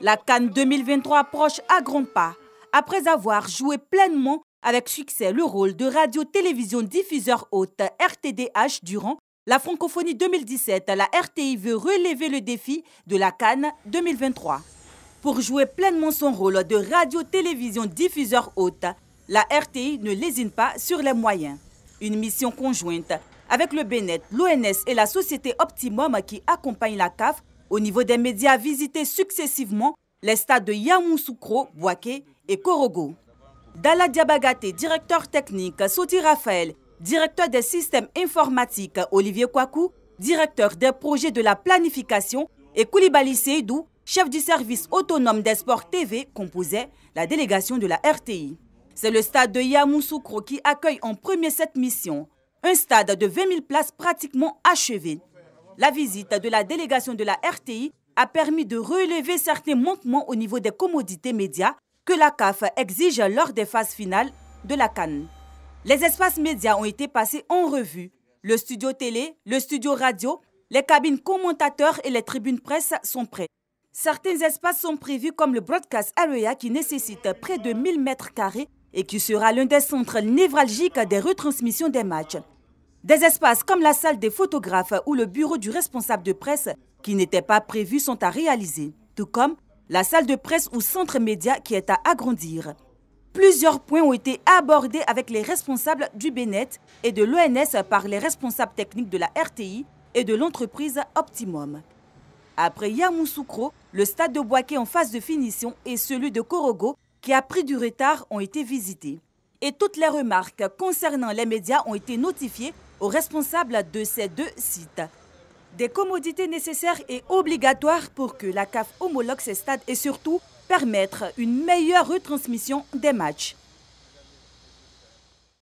La Cannes 2023 approche à grands pas, après avoir joué pleinement avec succès le rôle de radio-télévision diffuseur haute RTDH durant la francophonie 2017. La RTI veut relever le défi de la Cannes 2023. Pour jouer pleinement son rôle de radio-télévision diffuseur haute, la RTI ne lésine pas sur les moyens. Une mission conjointe avec le BNET, l'ONS et la société Optimum qui accompagne la CAF au niveau des médias visités successivement, les stades de Yamoussoukro, Boaké et Korogo. Dala Diabagate, directeur technique, Soti Raphaël, directeur des systèmes informatiques, Olivier Kwaku, directeur des projets de la planification, et Koulibaly Seydou, chef du service autonome des sports TV, composait la délégation de la RTI. C'est le stade de Yamoussoukro qui accueille en premier cette mission. Un stade de 20 000 places pratiquement achevé. La visite de la délégation de la RTI a permis de relever certains manquements au niveau des commodités médias que la CAF exige lors des phases finales de la Cannes. Les espaces médias ont été passés en revue. Le studio télé, le studio radio, les cabines commentateurs et les tribunes presse sont prêts. Certains espaces sont prévus comme le broadcast area qui nécessite près de 1000 mètres carrés et qui sera l'un des centres névralgiques des retransmissions des matchs. Des espaces comme la salle des photographes ou le bureau du responsable de presse qui n'étaient pas prévus sont à réaliser, tout comme la salle de presse ou centre média qui est à agrandir. Plusieurs points ont été abordés avec les responsables du BNET et de l'ONS par les responsables techniques de la RTI et de l'entreprise Optimum. Après Yamoussoukro, le stade de Boaké en phase de finition et celui de Korogo, qui a pris du retard, ont été visités. Et toutes les remarques concernant les médias ont été notifiées aux responsables de ces deux sites. Des commodités nécessaires et obligatoires pour que la CAF homologue ces stades et surtout permettre une meilleure retransmission des matchs.